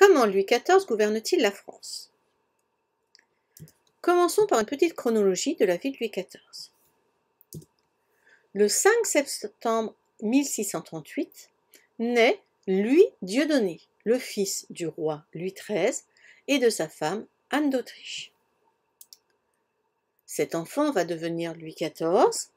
Comment Louis XIV gouverne-t-il la France Commençons par une petite chronologie de la vie de Louis XIV. Le 5 septembre 1638 naît Louis Dieudonné, le fils du roi Louis XIII et de sa femme Anne d'Autriche. Cet enfant va devenir Louis XIV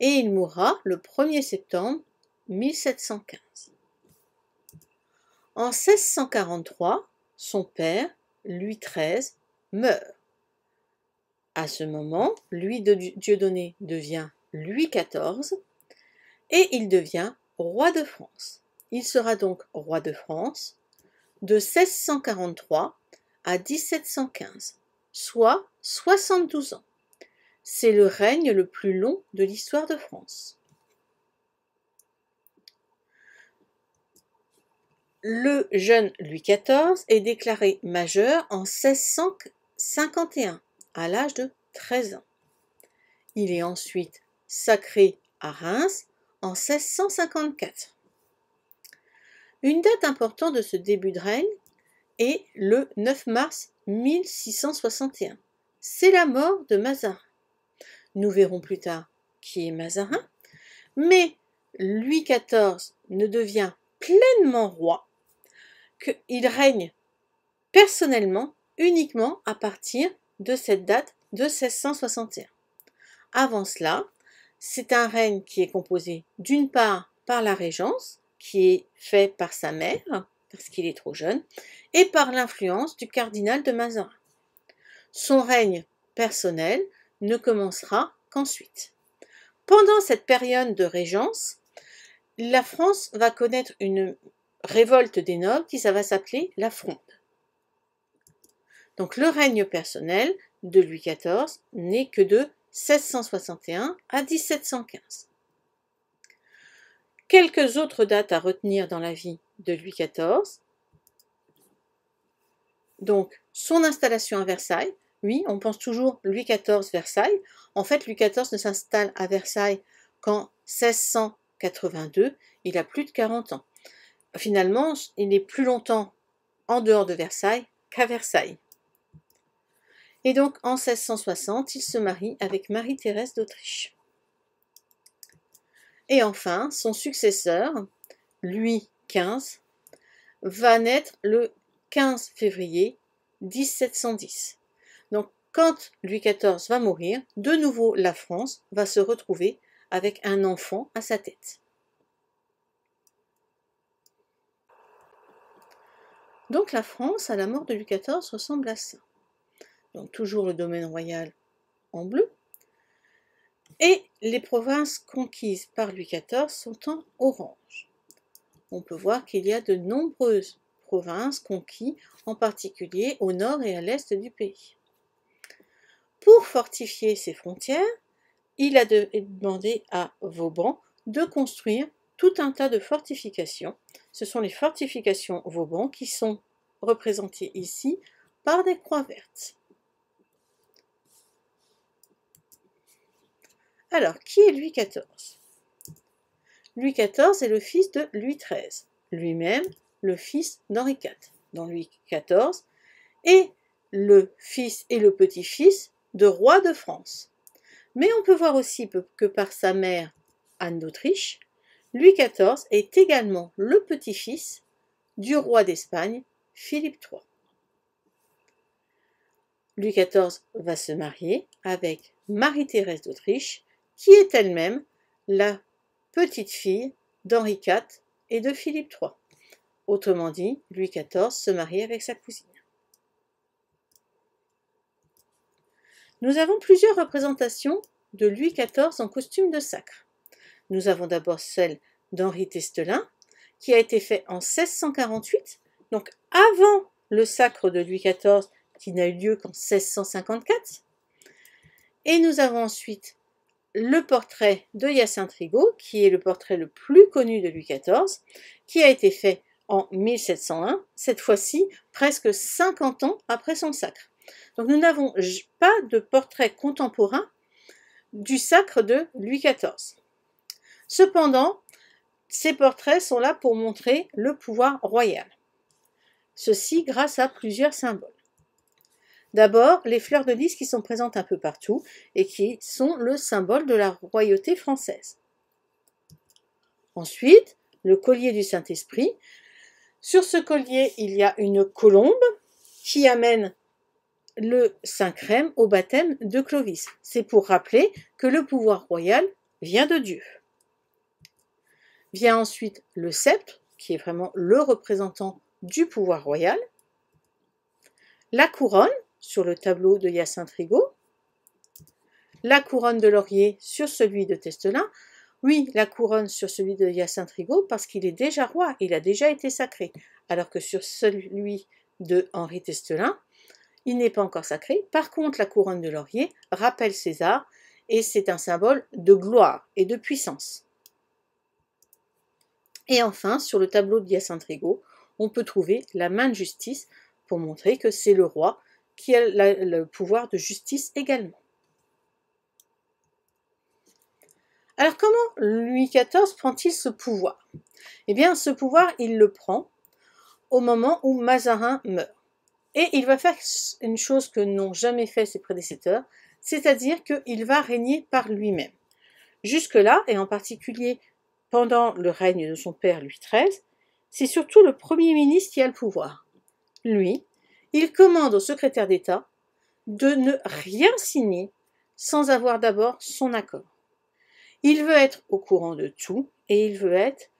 et il mourra le 1er septembre 1715. En 1643, son père, Louis XIII, meurt. À ce moment, Louis de Dieudonné devient Louis XIV et il devient roi de France. Il sera donc roi de France de 1643 à 1715, soit 72 ans. C'est le règne le plus long de l'histoire de France. le jeune Louis XIV est déclaré majeur en 1651, à l'âge de 13 ans. Il est ensuite sacré à Reims en 1654. Une date importante de ce début de règne est le 9 mars 1661. C'est la mort de Mazarin. Nous verrons plus tard qui est Mazarin, mais Louis XIV ne devient pleinement roi qu'il règne personnellement uniquement à partir de cette date de 1661. Avant cela, c'est un règne qui est composé d'une part par la régence, qui est fait par sa mère, parce qu'il est trop jeune, et par l'influence du cardinal de Mazarin. Son règne personnel ne commencera qu'ensuite. Pendant cette période de régence, la France va connaître une révolte des nobles qui ça va s'appeler la Fronde. Donc le règne personnel de Louis XIV n'est que de 1661 à 1715. Quelques autres dates à retenir dans la vie de Louis XIV. Donc son installation à Versailles. Oui, on pense toujours Louis XIV Versailles. En fait, Louis XIV ne s'installe à Versailles qu'en 1682. Il a plus de 40 ans finalement, il est plus longtemps en dehors de Versailles qu'à Versailles. Et donc, en 1660, il se marie avec Marie-Thérèse d'Autriche. Et enfin, son successeur, Louis XV, va naître le 15 février 1710. Donc, quand Louis XIV va mourir, de nouveau la France va se retrouver avec un enfant à sa tête. Donc la France, à la mort de Louis XIV, ressemble à ça. Donc toujours le domaine royal en bleu. Et les provinces conquises par Louis XIV sont en orange. On peut voir qu'il y a de nombreuses provinces conquises, en particulier au nord et à l'est du pays. Pour fortifier ses frontières, il a demandé à Vauban de construire tout un tas de fortifications. Ce sont les fortifications Vauban qui sont représentées ici par des croix vertes. Alors, qui est Louis XIV Louis XIV est le fils de Louis XIII, lui-même le fils d'Henri IV, dans Louis XIV, et le fils et le petit-fils de roi de France. Mais on peut voir aussi que par sa mère Anne d'Autriche, Louis XIV est également le petit-fils du roi d'Espagne, Philippe III. Louis XIV va se marier avec Marie-Thérèse d'Autriche, qui est elle-même la petite-fille d'Henri IV et de Philippe III. Autrement dit, Louis XIV se marie avec sa cousine. Nous avons plusieurs représentations de Louis XIV en costume de sacre. Nous avons d'abord celle d'Henri Testelin, qui a été faite en 1648, donc avant le sacre de Louis XIV, qui n'a eu lieu qu'en 1654. Et nous avons ensuite le portrait de Hyacinthe Rigaud, qui est le portrait le plus connu de Louis XIV, qui a été fait en 1701, cette fois-ci presque 50 ans après son sacre. Donc nous n'avons pas de portrait contemporain du sacre de Louis XIV. Cependant, ces portraits sont là pour montrer le pouvoir royal. Ceci grâce à plusieurs symboles. D'abord, les fleurs de lys qui sont présentes un peu partout et qui sont le symbole de la royauté française. Ensuite, le collier du Saint-Esprit. Sur ce collier, il y a une colombe qui amène le Saint-Crème au baptême de Clovis. C'est pour rappeler que le pouvoir royal vient de Dieu. Vient ensuite le sceptre, qui est vraiment le représentant du pouvoir royal. La couronne, sur le tableau de Hyacinthe Rigaud. La couronne de laurier sur celui de Testelin. Oui, la couronne sur celui de Hyacinthe Rigaud, parce qu'il est déjà roi, il a déjà été sacré. Alors que sur celui de Henri Testelin, il n'est pas encore sacré. Par contre, la couronne de laurier rappelle César, et c'est un symbole de gloire et de puissance. Et enfin, sur le tableau de Trigo, on peut trouver la main de justice pour montrer que c'est le roi qui a le pouvoir de justice également. Alors comment Louis XIV prend-il ce pouvoir Eh bien, ce pouvoir, il le prend au moment où Mazarin meurt. Et il va faire une chose que n'ont jamais fait ses prédécesseurs, c'est-à-dire qu'il va régner par lui-même. Jusque-là, et en particulier pendant le règne de son père Louis XIII, c'est surtout le Premier ministre qui a le pouvoir. Lui, il commande au secrétaire d'État de ne rien signer sans avoir d'abord son accord. Il veut être au courant de tout et il veut être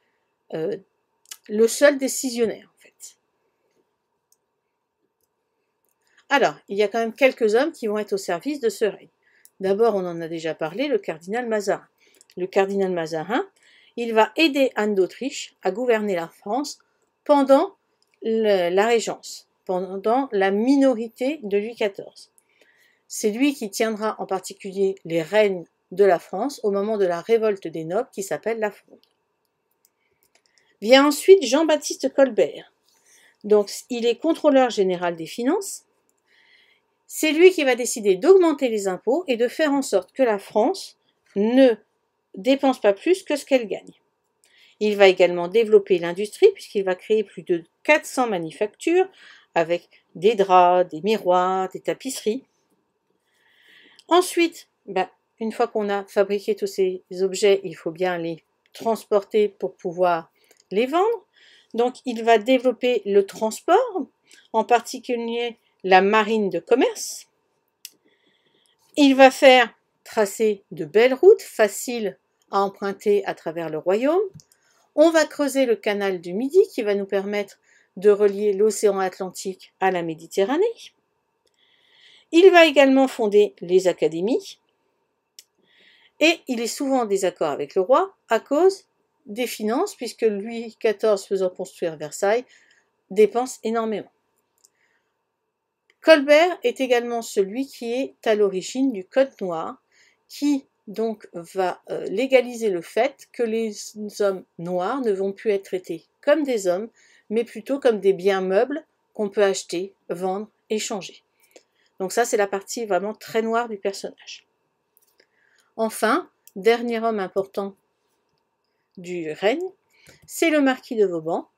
euh, le seul décisionnaire en fait. Alors, il y a quand même quelques hommes qui vont être au service de ce règne. D'abord, on en a déjà parlé, le cardinal Mazarin. Le cardinal Mazarin, il va aider Anne d'Autriche à gouverner la France pendant la Régence, pendant la minorité de Louis XIV. C'est lui qui tiendra en particulier les règnes de la France au moment de la révolte des nobles qui s'appelle la Fronde. Vient ensuite Jean-Baptiste Colbert. Donc il est contrôleur général des finances. C'est lui qui va décider d'augmenter les impôts et de faire en sorte que la France ne dépense pas plus que ce qu'elle gagne. Il va également développer l'industrie puisqu'il va créer plus de 400 manufactures avec des draps, des miroirs, des tapisseries. Ensuite, ben, une fois qu'on a fabriqué tous ces objets, il faut bien les transporter pour pouvoir les vendre. Donc il va développer le transport, en particulier la marine de commerce. Il va faire tracer de belles routes faciles à emprunter à travers le royaume. On va creuser le canal du Midi qui va nous permettre de relier l'océan Atlantique à la Méditerranée. Il va également fonder les académies et il est souvent en désaccord avec le roi à cause des finances puisque Louis XIV faisant construire Versailles dépense énormément. Colbert est également celui qui est à l'origine du Code noir qui donc va euh, légaliser le fait que les hommes noirs ne vont plus être traités comme des hommes, mais plutôt comme des biens meubles qu'on peut acheter, vendre, échanger. Donc ça, c'est la partie vraiment très noire du personnage. Enfin, dernier homme important du règne, c'est le marquis de Vauban.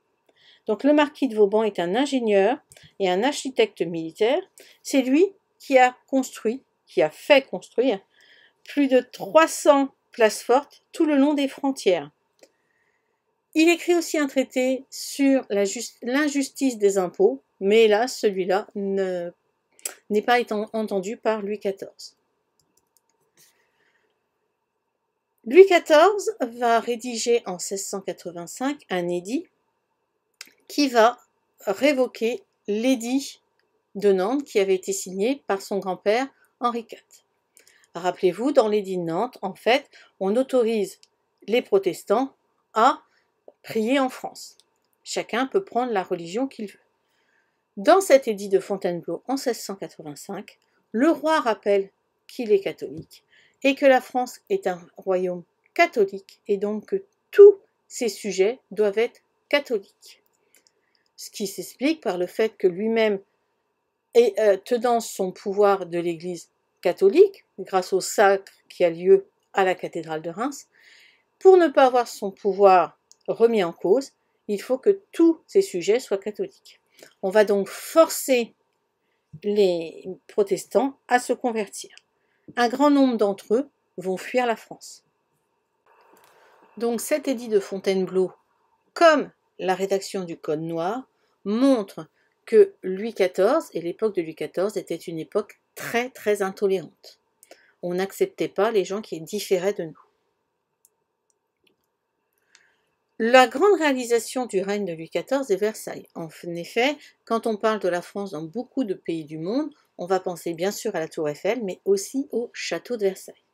Donc le marquis de Vauban est un ingénieur et un architecte militaire. C'est lui qui a construit, qui a fait construire plus de 300 places fortes tout le long des frontières. Il écrit aussi un traité sur l'injustice des impôts, mais là, celui-là n'est pas étant entendu par Louis XIV. Louis XIV va rédiger en 1685 un édit qui va révoquer l'édit de Nantes qui avait été signé par son grand-père Henri IV. Rappelez-vous, dans l'édit de Nantes, en fait, on autorise les protestants à prier en France. Chacun peut prendre la religion qu'il veut. Dans cet édit de Fontainebleau en 1685, le roi rappelle qu'il est catholique et que la France est un royaume catholique et donc que tous ses sujets doivent être catholiques. Ce qui s'explique par le fait que lui-même, euh, tenant son pouvoir de l'Église catholique, grâce au sacre qui a lieu à la cathédrale de Reims, pour ne pas avoir son pouvoir remis en cause, il faut que tous ces sujets soient catholiques. On va donc forcer les protestants à se convertir. Un grand nombre d'entre eux vont fuir la France. Donc cet édit de Fontainebleau, comme la rédaction du Code noir, montre que Louis XIV et l'époque de Louis XIV était une époque très très intolérante. On n'acceptait pas les gens qui différaient de nous. La grande réalisation du règne de Louis XIV est Versailles. En effet, quand on parle de la France dans beaucoup de pays du monde, on va penser bien sûr à la tour Eiffel, mais aussi au château de Versailles.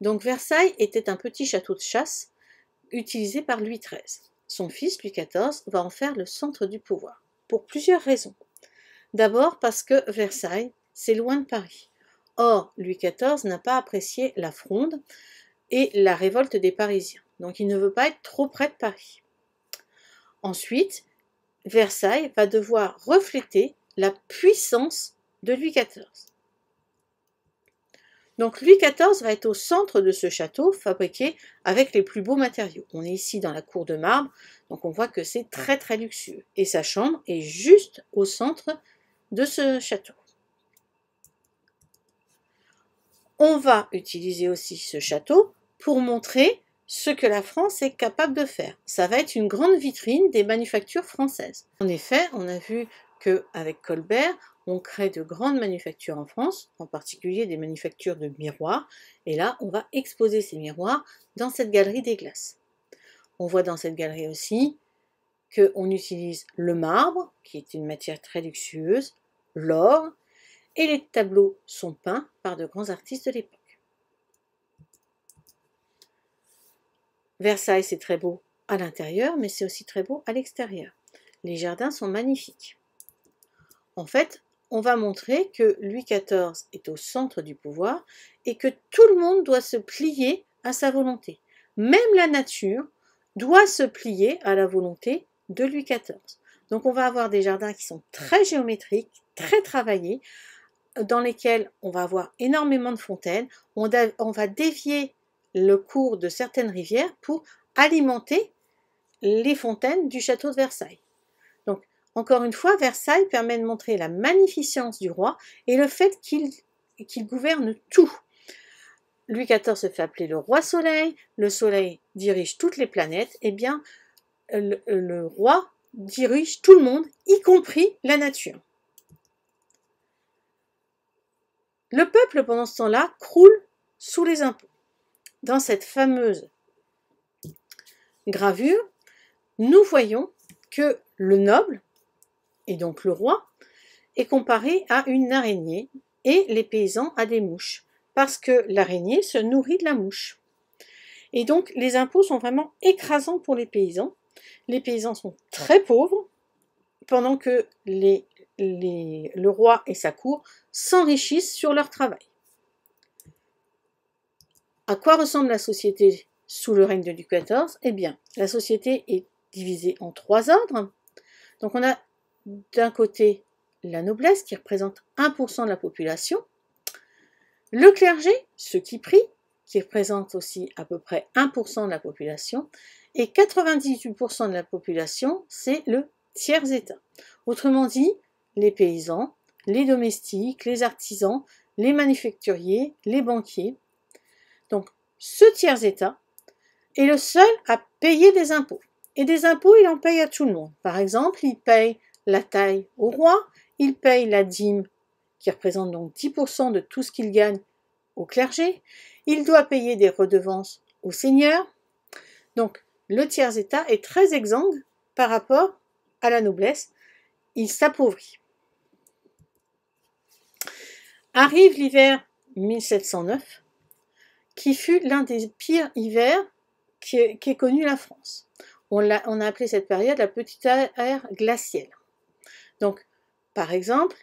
Donc Versailles était un petit château de chasse utilisé par Louis XIII. Son fils, Louis XIV, va en faire le centre du pouvoir plusieurs raisons. D'abord parce que Versailles, c'est loin de Paris. Or, Louis XIV n'a pas apprécié la fronde et la révolte des Parisiens, donc il ne veut pas être trop près de Paris. Ensuite, Versailles va devoir refléter la puissance de Louis XIV. Donc Louis XIV va être au centre de ce château fabriqué avec les plus beaux matériaux. On est ici dans la cour de marbre, donc on voit que c'est très très luxueux. Et sa chambre est juste au centre de ce château. On va utiliser aussi ce château pour montrer ce que la France est capable de faire. Ça va être une grande vitrine des manufactures françaises. En effet, on a vu qu'avec Colbert, on crée de grandes manufactures en France, en particulier des manufactures de miroirs. Et là, on va exposer ces miroirs dans cette galerie des glaces on voit dans cette galerie aussi qu'on utilise le marbre, qui est une matière très luxueuse, l'or, et les tableaux sont peints par de grands artistes de l'époque. Versailles, c'est très beau à l'intérieur, mais c'est aussi très beau à l'extérieur. Les jardins sont magnifiques. En fait, on va montrer que Louis XIV est au centre du pouvoir et que tout le monde doit se plier à sa volonté. Même la nature doit se plier à la volonté de Louis XIV. Donc on va avoir des jardins qui sont très géométriques, très travaillés, dans lesquels on va avoir énormément de fontaines. On, va dévier le cours de certaines rivières pour alimenter les fontaines du château de Versailles. Donc encore une fois, Versailles permet de montrer la magnificence du roi et le fait qu'il gouverne tout. Louis XIV se fait appeler le roi soleil, le soleil dirige toutes les planètes, et eh bien, le roi dirige tout le monde, y compris la nature. Le peuple, pendant ce temps-là, croule sous les impôts. Dans cette fameuse gravure, nous voyons que le noble, et donc le roi, est comparé à une araignée et les paysans à des mouches parce que l'araignée se nourrit de la mouche. Et donc les impôts sont vraiment écrasants pour les paysans. Les paysans sont très pauvres, pendant que les, le roi et sa cour s'enrichissent sur leur travail. À quoi ressemble la société sous le règne de Louis XIV Eh bien, la société est divisée en trois ordres. Donc on a d'un côté la noblesse qui représente 1% de la population, le clergé, ceux qui prient, qui représente aussi à peu près 1% de la population, et 98% de la population, c'est le tiers état. Autrement dit, les paysans, les domestiques, les artisans, les manufacturiers, les banquiers. Donc, ce tiers état est le seul à payer des impôts. Et des impôts, il en paye à tout le monde. Par exemple, il paye la taille au roi, il paye la dîme qui représente donc 10% de tout ce qu'il gagne au clergé. Il doit payer des redevances au seigneur. Donc le tiers état est très exsangue par rapport à la noblesse. Il s'appauvrit. Arrive l'hiver 1709, qui fut l'un des pires hivers qu'ait connu la France. On a, on a, appelé cette période la petite ère glaciale. Donc, par exemple,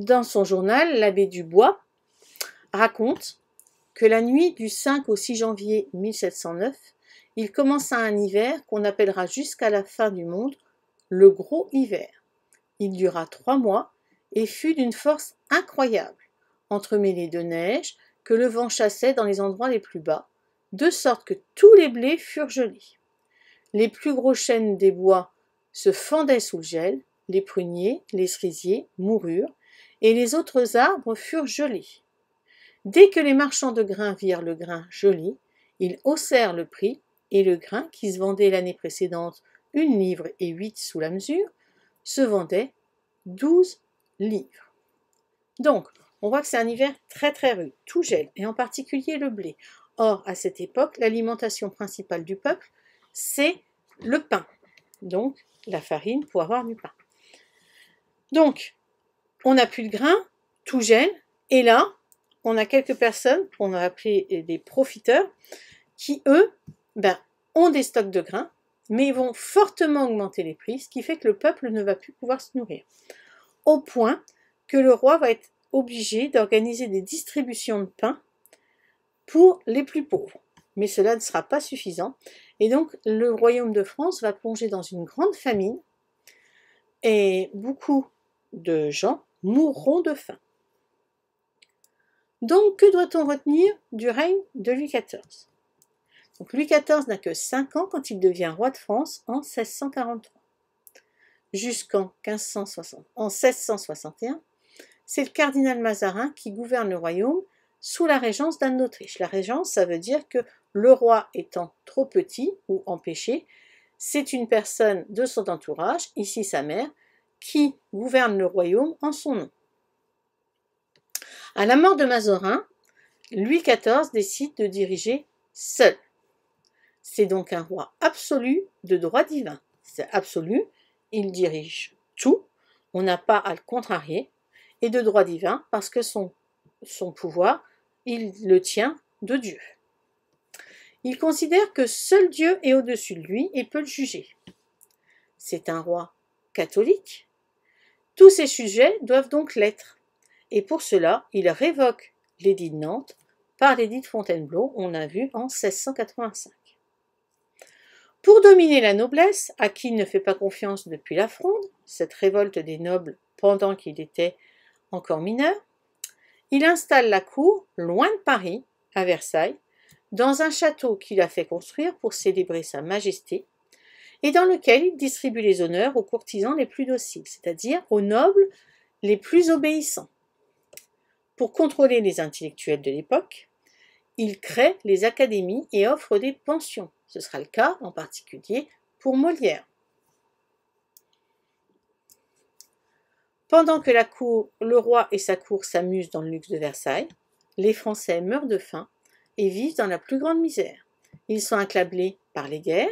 dans son journal, l'abbé Dubois raconte que la nuit du 5 au 6 janvier 1709, il commença un hiver qu'on appellera jusqu'à la fin du monde le gros hiver. Il dura trois mois et fut d'une force incroyable, entremêlée de neige que le vent chassait dans les endroits les plus bas, de sorte que tous les blés furent gelés. Les plus gros chênes des bois se fendaient sous le gel, les pruniers, les cerisiers moururent, et les autres arbres furent gelés. Dès que les marchands de grains virent le grain joli, ils haussèrent le prix, et le grain qui se vendait l'année précédente une livre et huit sous la mesure, se vendait douze livres. Donc, on voit que c'est un hiver très très rude, tout gèle, et en particulier le blé. Or, à cette époque, l'alimentation principale du peuple, c'est le pain, donc la farine pour avoir du pain. Donc, on n'a plus de grains, tout gèle. Et là, on a quelques personnes qu'on a appelées euh, des profiteurs qui, eux, ben, ont des stocks de grains, mais ils vont fortement augmenter les prix, ce qui fait que le peuple ne va plus pouvoir se nourrir. Au point que le roi va être obligé d'organiser des distributions de pain pour les plus pauvres. Mais cela ne sera pas suffisant. Et donc le royaume de France va plonger dans une grande famine. Et beaucoup de gens mourront de faim. Donc, que doit-on retenir du règne de Louis XIV Louis XIV n'a que 5 ans quand il devient roi de France en 1643. Jusqu'en 1661, c'est le cardinal Mazarin qui gouverne le royaume sous la régence d'Anne d'Autriche. La régence, ça veut dire que le roi étant trop petit ou empêché, c'est une personne de son entourage, ici sa mère, qui gouverne le royaume en son nom. À la mort de Mazarin, Louis XIV décide de diriger seul. C'est donc un roi absolu de droit divin. C'est absolu, il dirige tout, on n'a pas à le contrarier, et de droit divin parce que son, son pouvoir, il le tient de Dieu. Il considère que seul Dieu est au-dessus de lui et peut le juger. C'est un roi catholique, tous ces sujets doivent donc l'être. Et pour cela, il révoque l'édit de Nantes par l'édit de Fontainebleau, on l'a vu en 1685. Pour dominer la noblesse, à qui il ne fait pas confiance depuis la Fronde, cette révolte des nobles pendant qu'il était encore mineur, il installe la cour loin de Paris, à Versailles, dans un château qu'il a fait construire pour célébrer Sa Majesté, et dans lequel il distribue les honneurs aux courtisans les plus dociles, c'est-à-dire aux nobles les plus obéissants. Pour contrôler les intellectuels de l'époque, il crée les académies et offre des pensions. Ce sera le cas en particulier pour Molière. Pendant que la cour, le roi et sa cour s'amusent dans le luxe de Versailles, les Français meurent de faim et vivent dans la plus grande misère. Ils sont accablés par les guerres,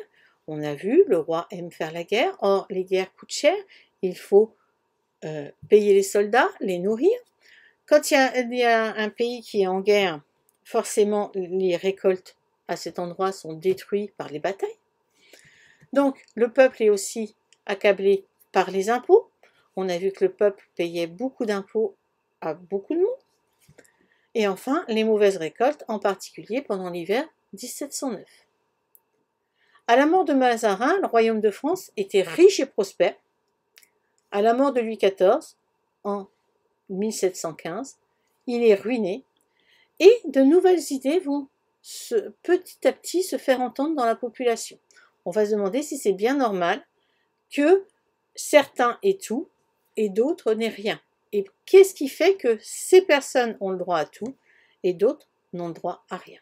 on a vu, le roi aime faire la guerre. Or, les guerres coûtent cher. Il faut euh, payer les soldats, les nourrir. Quand il il y, a, un pays qui est en guerre, forcément, les récoltes à cet endroit sont détruites par les batailles. Donc, le peuple est aussi accablé par les impôts. On a vu que le peuple payait beaucoup d'impôts à beaucoup de monde. Et enfin, les mauvaises récoltes, en particulier pendant l'hiver 1709. À la mort de Mazarin, le royaume de France était riche et prospère. À la mort de Louis XIV, en 1715, il est ruiné et de nouvelles idées vont petit à petit se faire entendre dans la population. On va se demander si c'est bien normal que certains aient tout et d'autres n'aient rien. Et qu'est-ce qui fait que ces personnes ont le droit à tout et d'autres n'ont le droit à rien